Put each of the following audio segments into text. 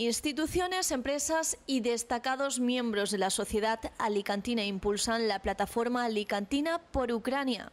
Instituciones, empresas y destacados miembros de la sociedad alicantina impulsan la plataforma Alicantina por Ucrania.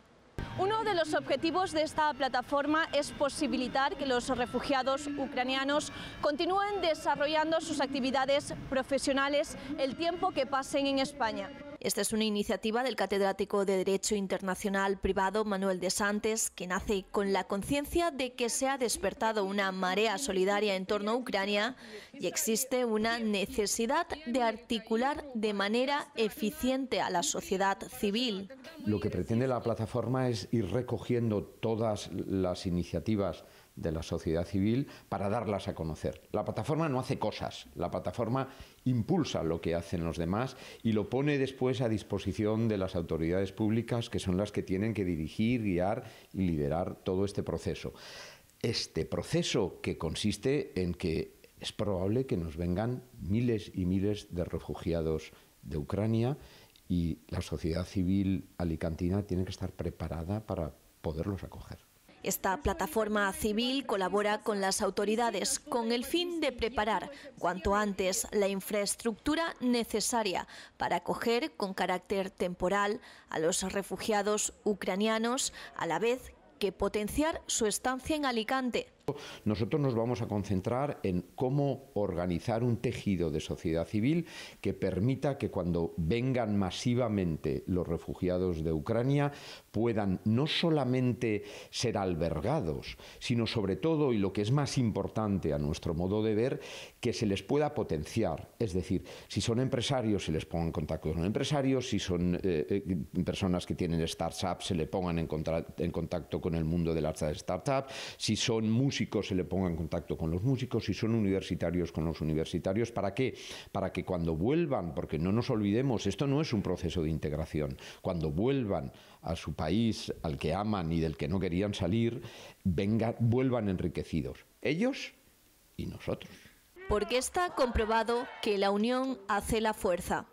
Uno de los objetivos de esta plataforma es posibilitar que los refugiados ucranianos continúen desarrollando sus actividades profesionales el tiempo que pasen en España. Esta es una iniciativa del catedrático de Derecho Internacional Privado Manuel de Santes, que nace con la conciencia de que se ha despertado una marea solidaria en torno a Ucrania y existe una necesidad de articular de manera eficiente a la sociedad civil. Lo que pretende la plataforma es ir recogiendo todas las iniciativas de la sociedad civil para darlas a conocer. La plataforma no hace cosas, la plataforma impulsa lo que hacen los demás y lo pone después a disposición de las autoridades públicas que son las que tienen que dirigir, guiar y liderar todo este proceso. Este proceso que consiste en que es probable que nos vengan miles y miles de refugiados de Ucrania y la sociedad civil alicantina tiene que estar preparada para poderlos acoger. Esta plataforma civil colabora con las autoridades con el fin de preparar cuanto antes la infraestructura necesaria para acoger con carácter temporal a los refugiados ucranianos, a la vez que potenciar su estancia en Alicante nosotros nos vamos a concentrar en cómo organizar un tejido de sociedad civil que permita que cuando vengan masivamente los refugiados de Ucrania puedan no solamente ser albergados, sino sobre todo, y lo que es más importante a nuestro modo de ver, que se les pueda potenciar. Es decir, si son empresarios, se les ponga en contacto con empresarios, si son eh, eh, personas que tienen startups, se le pongan en, contacto con el mundo de las startups, si son músicos, se le ponga en contacto con los músicos, y son universitarios con los universitarios. ¿Para qué? Para que cuando vuelvan, porque no nos olvidemos, esto no es un proceso de integración, cuando vuelvan a su país, al que aman y del que no querían salir, vuelvan enriquecidos, ellos y nosotros. Porque está comprobado que la unión hace la fuerza.